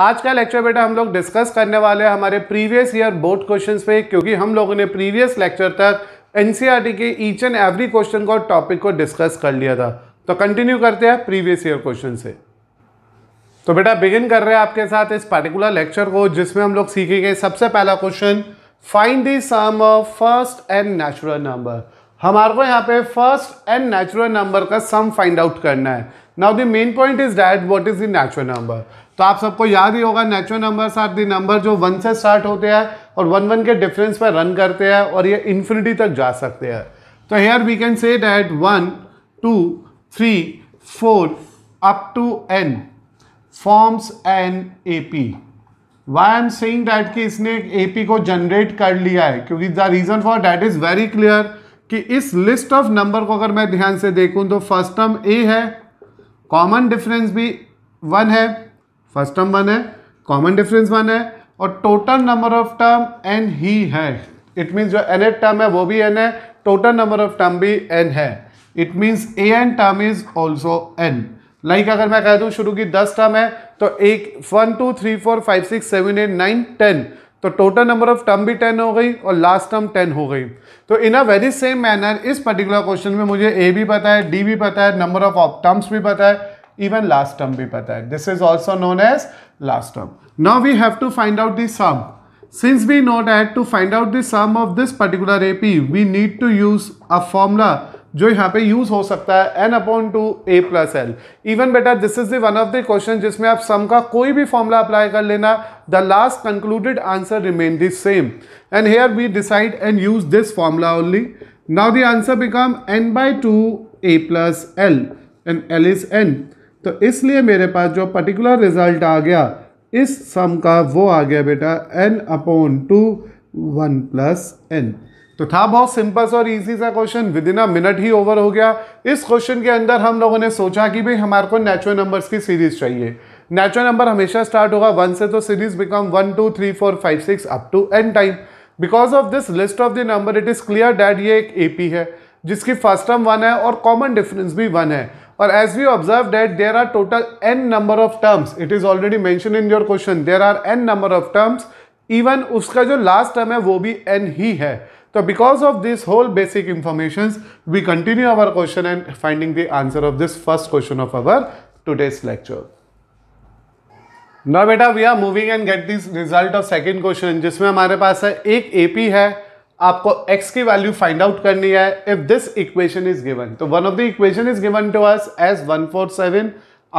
आज का लेक्चर बेटा हम लोग डिस्कस करने वाले हैं हमारे प्रीवियस ईयर बोर्ड क्वेश्चन पे क्योंकि हम लोगों ने प्रीवियस लेक्चर तक एन e के ईच एंड एवरी क्वेश्चन को टॉपिक को डिस्कस कर लिया था तो कंटिन्यू करते हैं प्रीवियस ईयर क्वेश्चन से तो बेटा बिगिन कर रहे हैं आपके साथ इस पर्टिकुलर लेक्चर को जिसमें हम लोग सीखेंगे सबसे पहला question find the sum of first and natural number हमारे को यहाँ पे फर्स्ट एंड नेचुरल नंबर का सम फाइंड आउट करना है now the main point is that what is the natural number तो आप सबको याद ही होगा natural numbers are the number जो वन से स्टार्ट होते हैं और वन वन के डिफरेंस पर रन करते हैं और ये इन्फिनिटी तक जा सकते हैं तो here we can say that one two three four up to N forms an A P why I'm saying that कि इसने ए पी को जनरेट कर लिया है क्योंकि the reason for that is very clear कि इस लिस्ट ऑफ नंबर को अगर मैं ध्यान से देखूं तो फर्स्ट टर्म ए है कॉमन डिफरेंस भी वन है फर्स्ट टर्म वन है कॉमन डिफरेंस वन है और total number of term N ही है इट मीन्स जो एन टर्म है वो भी एन है टोटल नंबर ऑफ टर्म भी एन है it means A N term is also N like अगर मैं कह दूँ शुरू की दस टर्म है तो एक one two three four five six seven eight nine ten तो टोटल नंबर ऑफ टर्म भी टेन हो गई और लास्ट टर्म टेन हो गई तो in a very same manner इस पर्टिकुलर क्वेश्चन में मुझे ए भी पता है डी भी पता है नंबर ऑफ ऑफ टर्म्स भी पता है इवन लास्ट टर्म भी पता है this is also known as last term now we have to find out the sum since we know that to find out the sum of this particular AP, we need to use a formula जो यहाँ पे use हो सकता है N upon two ए plus L even बेटा this is then of the question जिसमें आप सम का कोई भी फॉर्मूला अप्लाई कर लेना the last concluded answer remain the same and here we decide and use this formula only now the answer become N by two A plus L and L is N तो इसलिए मेरे पास जो particular result आ गया इस सम का वो आ गया बेटा N upon two one plus N तो था बहुत सिंपल सा और इजी सा question within a minute ही ओवर हो गया इस क्वेश्चन के अंदर हम लोगों ने सोचा कि भाई हमारे को नेचुरल नंबर्स की सीरीज चाहिए नेचुरल नंबर हमेशा स्टार्ट होगा वन से तो series become one two three four five six up to n time because of this list of the number it is clear that ये एक ए है जिसकी फर्स्ट टर्म वन है और कॉमन डिफरेंस भी वन है और as we observe that there are total n number of terms it is already mention in your question there are n number of terms even उसका जो last term है वो भी एन ही है तो because of this whole basic information we continue our question and finding the answer of this first question of our today's lecture ना बेटा we are moving and get this result of second question जिसमें हमारे पास है एक ए P है आपको x की value find out करनी है if this equation is given तो one of the equation is given to us as one four seven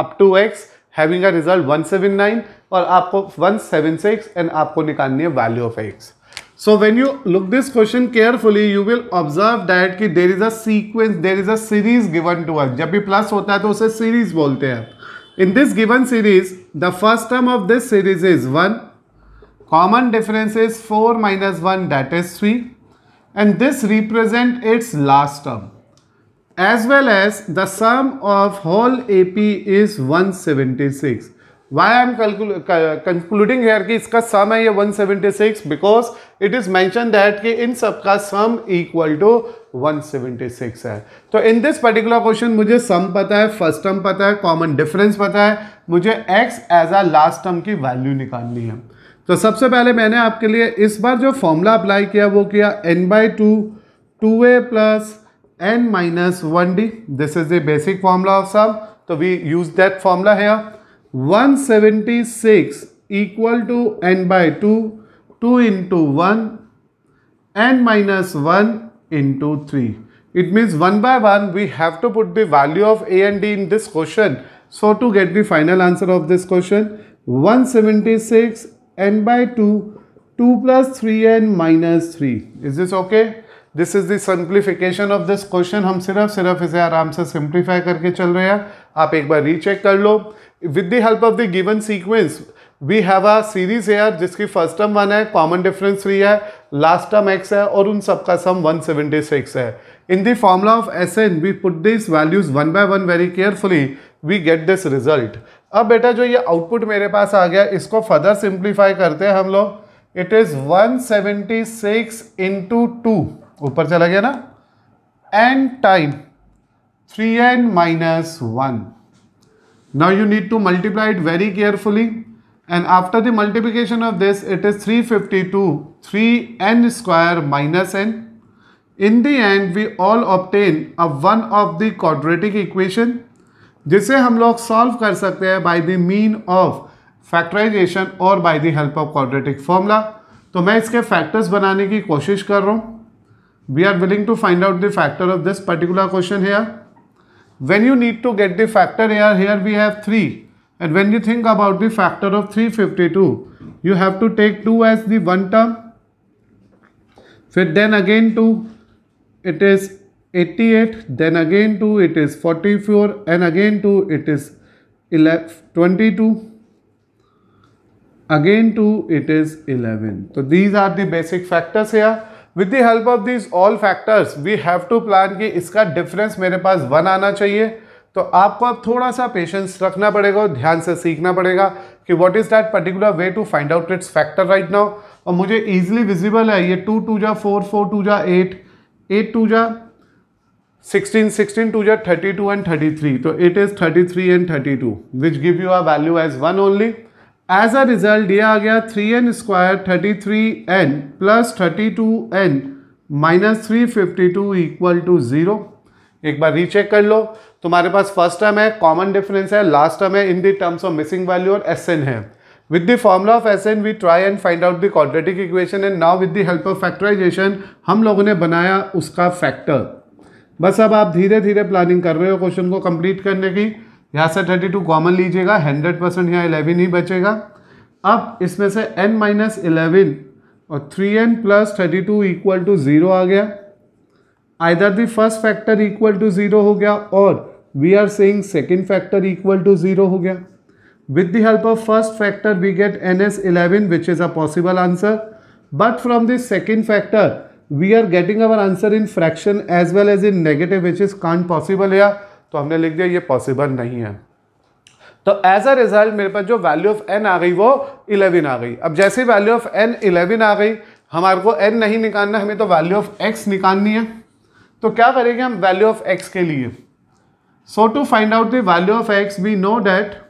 up to x having a result one seven nine और आपको one seven six and आपको निकालनी है value of x So when you look this question carefully, you will observe that कि there is a sequence, there is a series given to us. जब भी plus होता है तो उसे series बोलते हैं In this given series, the first term of this series is 1. Common difference is 4 minus 1 that is 3. And this represent its last term. As well as the sum of whole AP is 176. Why I am concluding here कि इसका sum है ये 176 because it is mention that कि इन सब का to one to 176 है तो इन दिस पर्टिकुलर क्वेश्चन मुझे सम पता है फर्स्ट टर्म पता है कॉमन डिफरेंस पता है मुझे x as a last term की वैल्यू निकालनी है तो सबसे पहले मैंने आपके लिए इस बार जो फॉर्मूला अप्लाई किया वो किया n by two two A plus n minus one d this is the basic formula of sum तो वी यूज दैट फॉर्मूला है 176 equal to n by 2, 2 into 1, n minus 1 into 3. It means 1 by 1 we have to put the value of A and D in this question. So to get the final answer of this question, 176 n by 2, 2 plus 3n minus 3. Is this okay? This is simplification of this question हम सिर्फ सिर्फ इसे आराम से simplify करके चल रहे हैं आप एक बार रीचेक कर लो with the help of the given sequence we have a series here जिसकी फर्स्ट टर्म वन है कॉमन डिफरेंस थ्री है लास्ट टर्म एक्स है और उन सब का सम 176 है in the formula of S n we put this values one by one very carefully we get this result अब बेटा जो ये आउटपुट मेरे पास आ गया इसको फर्दर सिंप्लीफाई करते हैं हम लोग it is 176 seventy six into two ऊपर चला गया ना n time three n minus one Now you need to multiply it very carefully and after the multiplication of this it is 352 3n square minus n. In the end we all obtain a one of the quadratic equation जिसे हम लोग solve कर सकते हैं by the mean of factorization और by the help of quadratic formula तो मैं इसके फैक्टर्स बनाने की कोशिश कर रहा हूँ we are willing to find out the factor of this particular question when you need to get the factor here, here we have 3. And when you think about the factor of 352, you have to take 2 as the one term. Fit then again 2, it is 88, then again 2, it is 44, and again 2, it is 11, 22 again 2 it is 11 so these are the basic factors here with the help of this all factors we have to plan कि इसका difference मेरे पास one आना चाहिए तो आपको अब थोड़ा सा पेशेंस रखना पड़ेगा और ध्यान से सीखना पड़ेगा कि what is that particular way to find out its factor right now और मुझे ईजिली विजिबल है ये टू टू जा फोर फोर टू जा एट एट टू जा सिक्सटीन सिक्सटीन टू जा thirty two and thirty three तो it is thirty three and thirty two which give you our value as one only as a result दिया गया three n square thirty three n plus thirty two n minus three fifty two equal to zero एक बार recheck कर लो तुम्हारे पास first term है common difference है लास्ट टर्म है in the terms of missing value और एस एन है with the formula of S we try and find out the quadratic equation and now with the help of factorization हम लोगों ने बनाया उसका factor बस अब आप धीरे धीरे प्लानिंग कर रहे हो क्वेश्चन को कंप्लीट करने की यहाँ से थर्टी टू कॉमन लीजिएगा हंड्रेड परसेंट यहाँ इलेवन ही बचेगा अब इसमें से एन माइनस इलेवन और three n plus thirty two equal to zero आ गया either the first factor equal to zero हो गया और we are saying second factor equal to zero हो गया with the help of first factor we get n as eleven which is a possible answer but from this second factor we are getting our answer in fraction as well as in negative which is can't possible या तो हमने लिख दिया ये possible नहीं है तो as a result मेरे पास जो वैल्यू ऑफ एन आ गई वो इलेवन आ गई अब जैसे वैल्यू ऑफ एन इलेवन आ गई हमारे को एन नहीं निकालना हमें तो वैल्यू ऑफ एक्स निकालनी है तो क्या करेंगे हम वैल्यू ऑफ एक्स के लिए so to find out the value of x we know that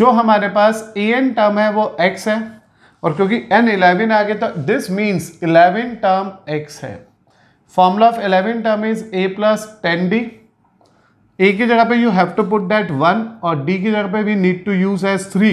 जो हमारे पास ए एन टर्म है वो एक्स है और क्योंकि एन इलेवन आ गया तो this means eleven term x है formula of eleven term is a plus ten d a की जगह पे you have to put that one और डी की जगह पे we need to use as three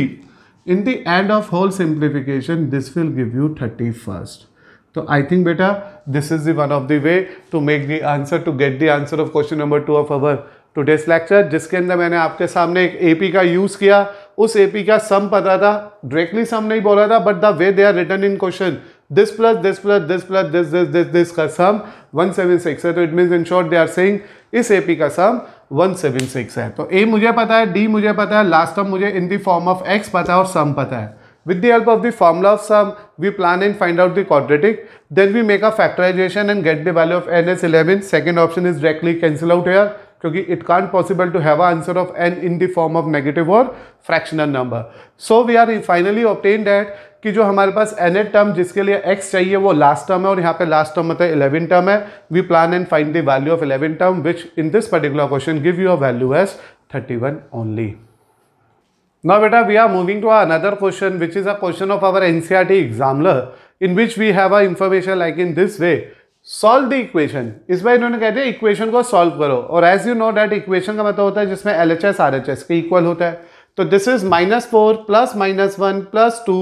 in the end of whole simplification this will give you thirty first तो I think बेटा this is then of the way to make the answer to get the answer of question number two of our today's lecture जिसके अंदर मैंने आपके सामने एक ए का use किया उस ए का सम पता था डायरेक्टली सम नहीं बोला था but the way they are written in question this plus this plus this plus this this this this का सम वन सेवन सिक्स है तो it means in short they are saying is A P का sum one seven six है तो ए मुझे पता है D मुझे पता है लास्ट टर्म मुझे in the form of x पता है और सम पता है with the help of the formula of sum we plan and find out the quadratic then we make a factorization and get the value of n as eleven second option is directly cancel out here क्योंकि it can't possible to have answer of n in the form of negative और fractional number so we are finally obtain that कि जो हमारे पास N add term जिसके लिए x चाहिए वो last term है और यहाँ पे लास्ट टर्म मतलब इलेवन टर्म है we plan and find the value of eleven term which in this particular question give you a value as thirty one only Now, beta, we are moving to another question which is a question of our NCRT exemplar in which we have a information like in this way solve the equation इस बार इन्होंने कह दिया equation को solve करो और as you know that equation का मतलब होता है जिसमें L H S R H S के इक्वल होता है तो this is minus four plus minus one plus two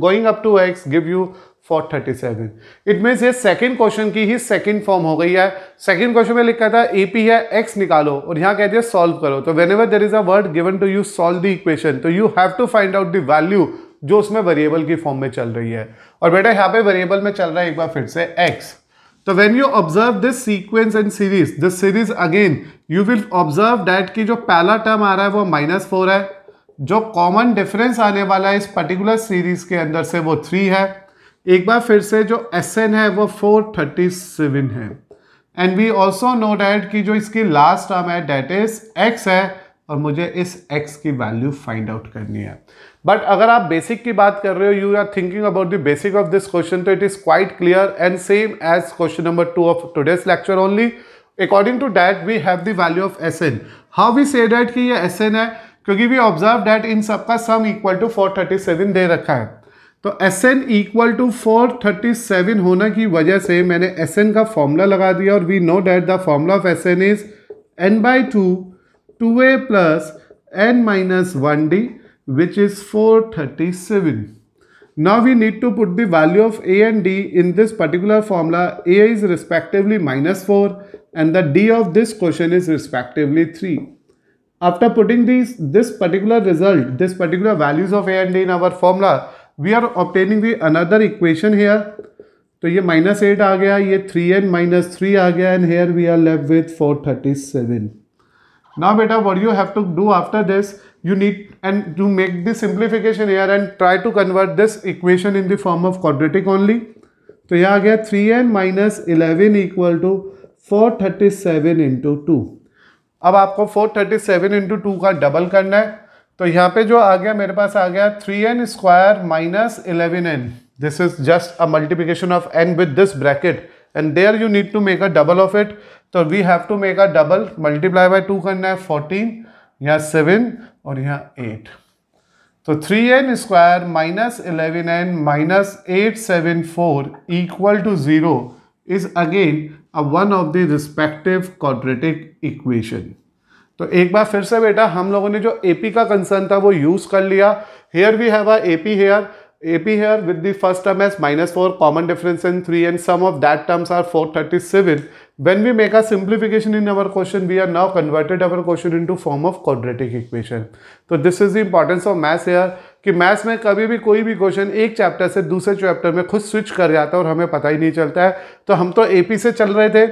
going up to x give you four thirty seven it means ये सेकेंड क्वेश्चन की ही सेकेंड फॉर्म हो गई है सेकेंड क्वेश्चन में लिखा था ए पी है एक्स निकालो और यहाँ कह दिया सॉल्व करो तो whenever there is a word given to you solve the equation तो you have to find out the value जो उसमें वेरिएबल की फॉर्म में चल रही है और बेटा यहाँ पे वेरिएबल में चल रहा है एक बार फिर से एक्स तो when you observe this sequence and series this series again you will observe that कि जो पहला टर्म आ रहा है वो माइनस फोर है जो कॉमन डिफरेंस आने वाला है इस पर्टिकुलर सीरीज के अंदर से वो थ्री है एक बार फिर से जो एस एन है वो फोर थर्टी सेवन है and we also know that कि जो इसकी लास्ट टर्म है डैट इज एक्स है और मुझे इस x की वैल्यू फाइंड आउट करनी है बट अगर आप बेसिक की बात कर रहे हो you are thinking about the basic of this question तो it is quite clear and same as question number two of today's lecture only according to that we have the value of S n how we say that कि ये S n है क्योंकि we observe that इन सबका sum equal to four thirty seven दे रखा है तो S n equal to four thirty seven होने की वजह से मैंने एस एन का फॉर्मूला लगा दिया और we know that the formula of S n is n by two 2a plus n minus 1d which is 437. Now we need to put the value of a and d in this particular formula. a is respectively minus 4 and the d of this question is respectively 3. After putting these, this particular result, this particular values of a and d in our formula, we are obtaining the another equation here. So, here minus 8 eight आ गया 3n three n minus three आ गया and here we ना बेटा what you have to do after this you need and you make this simplification here and try to convert this equation in the form of quadratic only तो यहाँ आ गया three n minus eleven equal to four thirty seven into two अब आपको four thirty seven into two का double करना है तो यहाँ पे जो आ गया मेरे पास आ गया three n square minus eleven n this is just a multiplication of n with this bracket and there you need to make a double of it तो we have to make a double multiply by two करना है fourteen यहाँ seven और यहाँ eight तो three n square minus eleven n minus eight seven four equal to zero is again a one of the respective quadratic equation तो एक बार फिर से बेटा हम लोगों ने जो एपी का कंसर्न था वो यूज़ कर लिया here we have a AP here AP here with the first term as minus 4, common difference in 3 and sum of that terms are 437. When we make a simplification in our question, we are now converted our question into form of quadratic equation. So this is the importance of mass here. कि maths में कभी भी कोई भी question एक chapter से दूसरे chapter में खुद स्विच कर जाता है और हमें पता ही नहीं चलता है तो हम तो एपी से चल रहे थे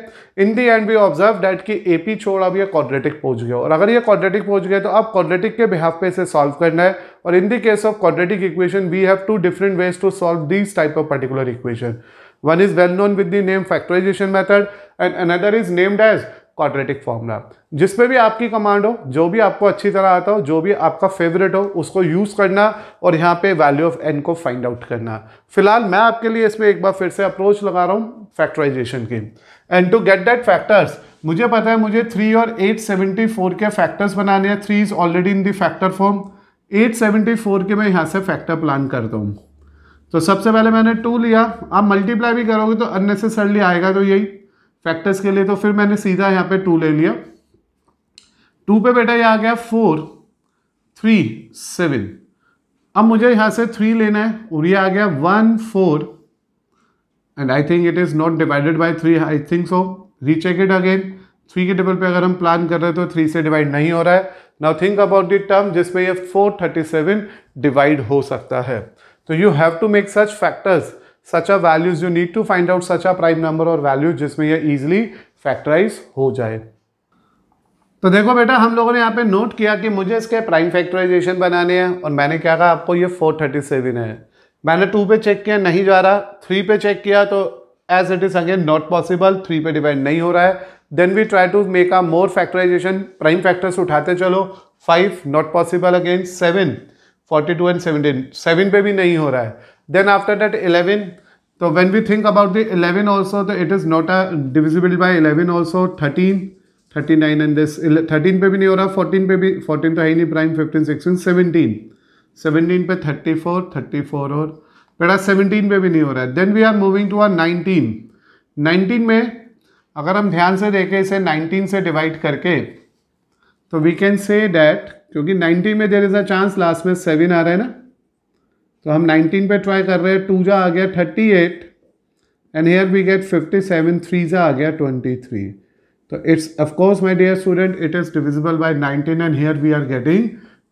in the end we observe that कि एपी छोड़ अब ये क्वाड्रेटिक पहुंच गया और अगर ये क्वाड्रेटिक पहुंच गया तो अब क्वाड्रेटिक के बिहाफ पे इसे सॉल्व करना है और in the case of quadratic equation we have two different ways to solve this type of particular equation one is well known with the name factorization method and another is named as quadratic formula जिसमें भी आपकी command हो जो भी आपको अच्छी तरह आता हो जो भी आपका फेवरेट हो उसको यूज़ करना और यहाँ पे वैल्यू ऑफ एन को फाइंड आउट करना फिलहाल मैं आपके लिए इसमें एक बार फिर से अप्रोच लगा रहा हूँ फैक्टराइजेशन की and to get that factors मुझे पता है मुझे थ्री और एट सेवेंटी फोर के फैक्टर्स बनाने हैं three is already in the factor form eight seventy four के मैं यहाँ से फैक्टर प्लान करता हूँ तो सबसे पहले मैंने टू लिया आप मल्टीप्लाई भी करोगे तो अननेसेसरली आएगा तो यही फैक्टर्स के लिए तो फिर मैंने सीधा यहाँ पे टू ले लिया टू पे बेटा ये आ गया फोर थ्री सेवन अब मुझे यहाँ से थ्री लेना है और ये आ गया one four and I think it is not divided by three I think so recheck it again three के टेबल पे अगर हम प्लान कर रहे हैं तो थ्री से डिवाइड नहीं हो रहा है now think about that term जिसमें ये फोर थर्टी सेवन डिवाइड हो सकता है तो you have to make such factors such values you need to find out such a prime number और वैल्यूज जिसमें यह ईजिली फैक्टराइज हो जाए तो देखो बेटा हम लोगों ने यहाँ पे नोट किया कि मुझे इसके प्राइम फैक्टराइजेशन बनाने हैं और मैंने क्या कहा आपको ये 437 है मैंने टू पे चेक किया नहीं जा रहा थ्री पे चेक किया तो as it is again not possible three पे डिवाइड नहीं हो रहा है then we try to make a more factorization prime factors उठाते चलो five not possible again seven forty two and seventeen seven पे भी नहीं हो रहा है देन आफ्टर दैट इलेवन तो when we think about the eleven also तो it is not a divisible by eleven also thirteen thirty nine and this thirteen पे भी नहीं हो रहा फोर्टीन पे भी फोर्टीन तो है ही नहीं prime fifteen sixteen seventeen seventeen पे थर्टी फोर थर्टी फोर और बेटा सेवनटीन पे भी नहीं हो रहा है then we are moving to our nineteen nineteen में अगर हम ध्यान से देखें इसे नाइनटीन से डिवाइड करके तो वी कैन से डैट क्योंकि 90 में there is a chance last में सेवन आ रहा है ना तो हम 19 पे ट्राई कर रहे हैं टू जा आ गया 38 and here we get 57 three जा आ गया 23 तो it's of course my dear student it is divisible by nineteen and here we are getting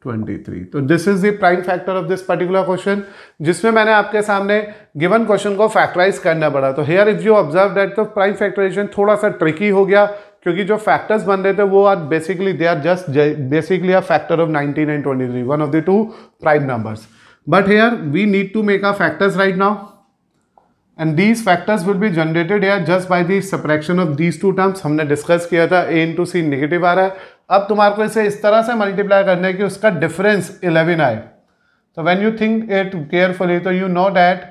23 तो this is the prime factor of this particular question जिसमें मैंने आपके सामने गिवन क्वेश्चन को फैक्टराइज करना पड़ा तो here if you observe that तो प्राइम फैक्टराइजेशन थोड़ा सा ट्रिकी हो गया क्योंकि जो फैक्टर्स बन रहे थे वो are basically they are just basically a factor of 19 and 23 one of the two prime numbers but here we need to make a factors right now and these factors will be generated here just by the subtraction of these two terms हमने discuss किया था ए इन to C negative आ रहा है अब तुम्हारे को इसे इस तरह से मल्टीप्लाई करना है कि उसका डिफरेंस इलेवन आए तो when you think it carefully तो you know that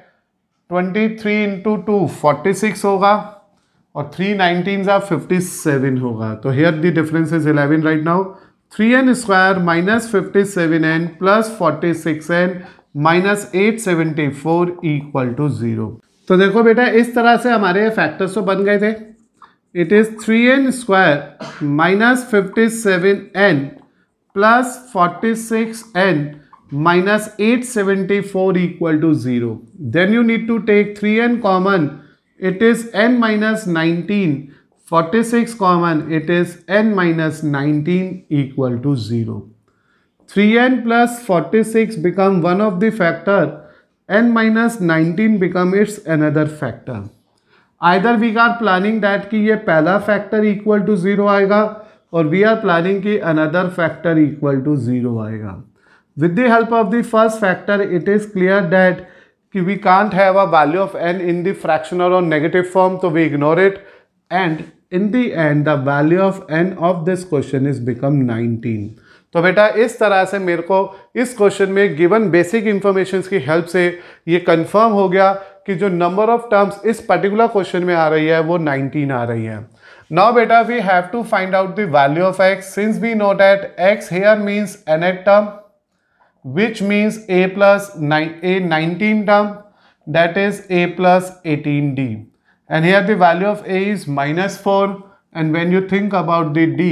twenty three into two forty six होगा और थ्री नाइनटीन ज़ा फिफ्टी सेवन होगा तो here the difference is eleven right now three n square minus fifty seven n plus forty six n minus eight seventy four equal to zero तो देखो बेटा इस तरह से हमारे फैक्टर्स तो बन गए थे it is three n square minus fifty seven n plus forty six n minus eight seventy four equal to zero then you need to take three n common it is n minus 19 46 common it is n minus 19 equal to 0 3n plus 46 become one of the factor n minus 19 become its another factor either we are planning that कि ये पहला factor equal to 0 आएगा और we are planning कि another factor equal to 0 आएगा with the help of the first factor it is clear that कि we can't have a value of n in the fractional और negative form तो we ignore it and in the end the value of n of this question is become 19 तो बेटा इस तरह से मेरे को इस क्वेश्चन में गिवन बेसिक इंफॉर्मेशन की हेल्प से ये कन्फर्म हो गया कि जो नंबर ऑफ टर्म्स इस पर्टिकुलर क्वेश्चन में आ रही है वो 19 आ रही है बेटा we have to find out the value of x since we know that x here means n nth टर्म which means a plus nine, a 19 term that is a plus 18d and here the value of a is minus 4 and when you think about the d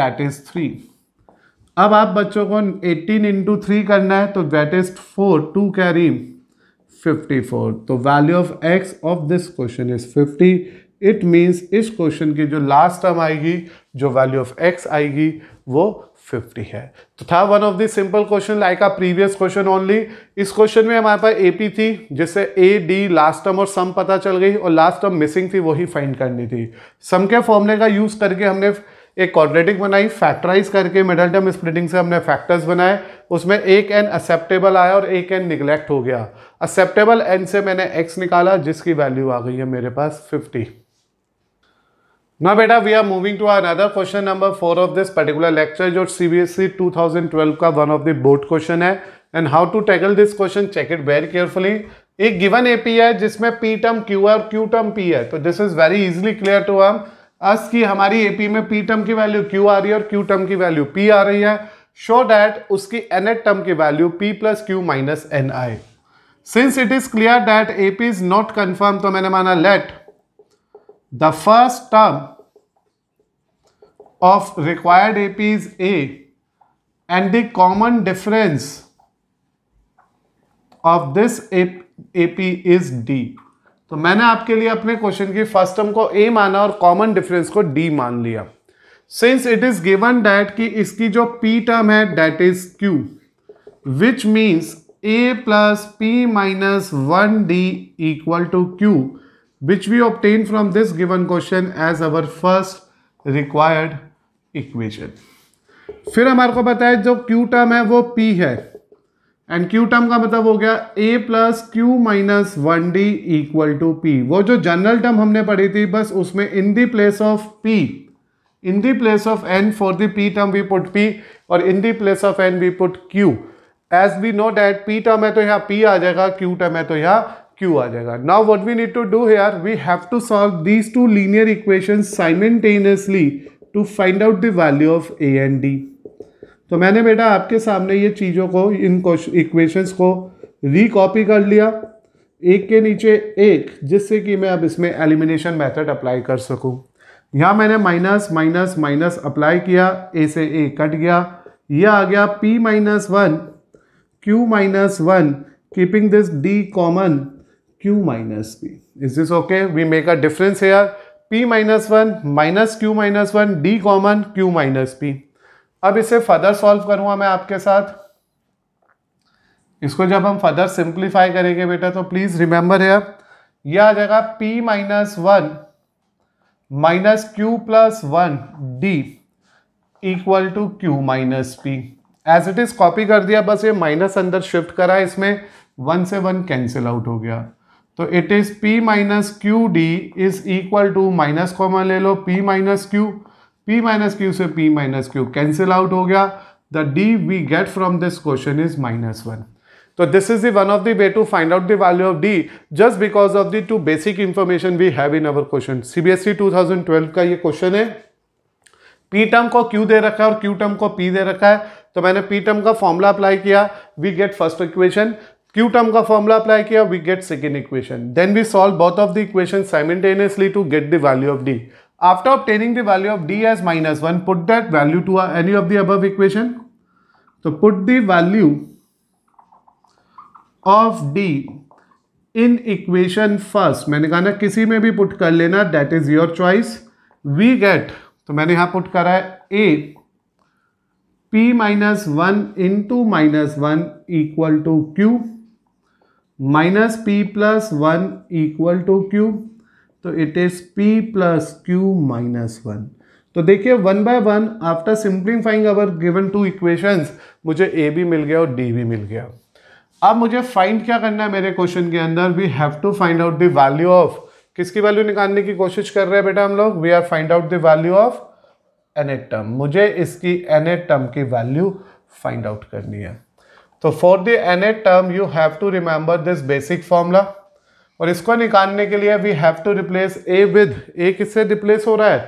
that is 3 अब आप बच्चों को 18 into three करना है तो that is four to carry 54 तो value of x of this question is 50 it means इस क्वेश्चन की जो लास्ट टर्म आएगी जो वैल्यू ऑफ एक्स आएगी वो फिफ्टी है तो था one of the simple question like a previous question only इस क्वेश्चन में हमारे पास एपी थी जिससे ए डी लास्ट टर्म और सम पता चल गई और लास्ट टर्म मिसिंग थी वही फाइंड करनी थी सम के फॉर्मूले का यूज करके हमने एक क्वाड्रेटिक बनाई फैक्टराइज करके मिडल टर्म स्प्लिटिंग से हमने फैक्टर्स बनाए उसमें एक एन एक्सेप्टेबल आया और एक एन निगलेक्ट हो गया एक्सेप्टेबल एन से मैंने एक्स निकाला जिसकी वैल्यू आ गई है मेरे पास फिफ्टी ना बेटा we are moving to our other question number four of this particular lecture जो थाउजेंड ट्वेल्व e का one of the board question है and how to tackle this question check it very carefully एक given A P है जिसमें P term Q है और q term p है तो this is very easily clear to हम अस की हमारी एपी में पी टर्म की वैल्यू क्यू आ रही है और क्यू टर्म की वैल्यू पी आ रही है शो डैट उसकी एन एट टर्म की value p plus q minus n I since it is clear that A P is not confirm तो मैंने माना let The first term of required AP is A and the common difference of this AP is D. तो मैंने आपके लिए अपने question की first term को ए माना और कॉमन डिफरेंस को डी मान लिया since it is given that कि इसकी जो पी टर्म है that is q which means a plus p minus one d equal to q which we obtain from this given question as our first required equation. फिर हमारे को पता है जो q टर्म है वो p है एंड q टर्म का मतलब हो गया a plus q minus one d equal to p वो जो जनरल टर्म हमने पढ़ी थी बस उसमें in the place of p in the place of n for the p term we put p और in the place of n we put q as we know that p term है तो यहाँ p आ जाएगा q term है तो यहाँ q आ जाएगा now what we need to do here we have to solve these two linear equation simultaneously to find out the value of a and d तो मैंने बेटा आपके सामने ये चीज़ों को इन इक्वेशंस को रिकॉपी कर लिया एक के नीचे एक जिससे कि मैं अब इसमें एलिमिनेशन मेथड अप्लाई कर सकूं यहाँ मैंने माइनस माइनस माइनस अप्लाई किया ए से ए कट गया यह आ गया p minus one q minus one keeping this d common q minus p. Is this okay? We make a difference here. p minus 1 minus q minus 1 d common q minus p. अब इसे further solve करूंगा मैं आपके साथ इसको जब हम further simplify करेंगे बेटा तो प्लीज रिमेंबर है यह आ जाएगा p minus one minus q plus one d equal to q minus p as it is copy कर दिया बस ये माइनस अंदर शिफ्ट करा इसमें वन से वन कैंसिल आउट हो गया तो it is p minus q d is equal to minus common ले लो p minus q p minus q से p minus q cancel out हो गया the d we get from this question is minus one तो this is then of the way to find out the value of d just because of the two basic information we have in our question CBSE twelve का ये question है p term को q दे रखा है और q term को p दे रखा है तो मैंने पी टर्म का फॉर्मूला अप्लाई किया we get first equation Q term का formula apply किया we get second equation. Then we solve both of the equations simultaneously to get the value of D. After obtaining the value of D as minus 1, put that value to any of the above equation. So put the value of D in equation first. मैंने कहा ना किसी में भी put कर लेना that is your choice. We get तो मैंने यहाँ put करा है A P minus one into minus one equal to q minus p plus one equal to q तो it is p plus q minus one तो देखिए one by one after simplifying our given two equations मुझे a भी मिल गया और D भी मिल गया अब मुझे फाइंड क्या करना है मेरे क्वेश्चन के अंदर we have to find out the value of किसकी वैल्यू निकालने की कोशिश कर रहे हैं बेटा हम लोग we are find out the value of n term मुझे इसकी एन टर्म की वैल्यू फाइंड आउट करनी है तो for the n term you have to remember this basic formula और इसको निकालने के लिए we have to replace a with a किससे रिप्लेस हो रहा है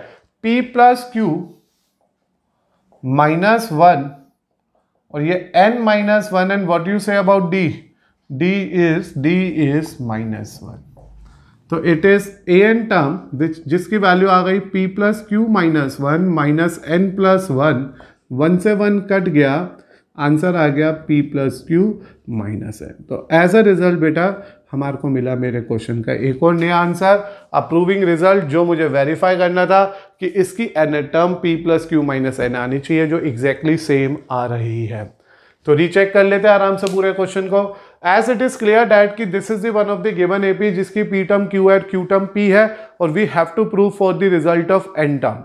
p plus q minus one और ये n minus one and what you say about d d is d is minus one तो it is a N term जिसकी value आ गई p plus q minus one minus n plus one one से one cut गया answer आ गया p plus q minus है तो एज अ रिजल्ट बेटा हमारे को मिला मेरे क्वेश्चन का एक और नया आंसर अप्रूविंग रिजल्ट जो मुझे वेरीफाई करना था कि इसकी n term p plus q minus n आनी चाहिए जो एग्जैक्टली exactly सेम आ रही है तो रीचेक कर लेते हैं आराम से पूरे क्वेश्चन को as it is clear that कि this is then of the given AP जिसकी p term q at q term p है और we have to prove for the result of n term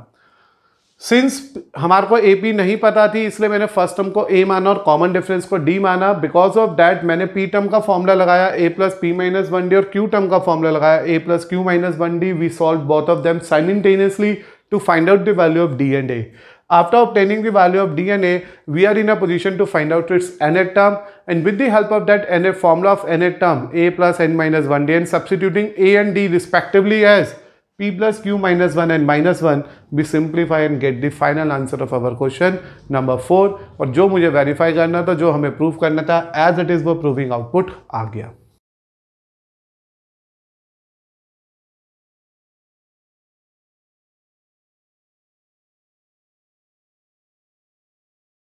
since हमारे को A P नहीं पता थी इसलिए मैंने फर्स्ट टर्म को ए माना और कॉमन डिफरेंस को डी माना बिकॉज ऑफ दैट मैंने पी टर्म का फॉर्मूला लगाया a plus p minus one d और क्यू टर्म का फॉर्मूला लगाया a plus q minus one d we solve both of them simultaneously to find out the value of d and a after obtaining the value of d and a we are in a position to find out its nth term and with the help of that n a formula of nth term a plus n minus one d and substituting a and d respectively as p plus q minus 1 and minus 1 we simplify and get the final answer of our question number 4 और जो मुझे verify करना था जो हमें prove करना था as it is वो proving output आ गया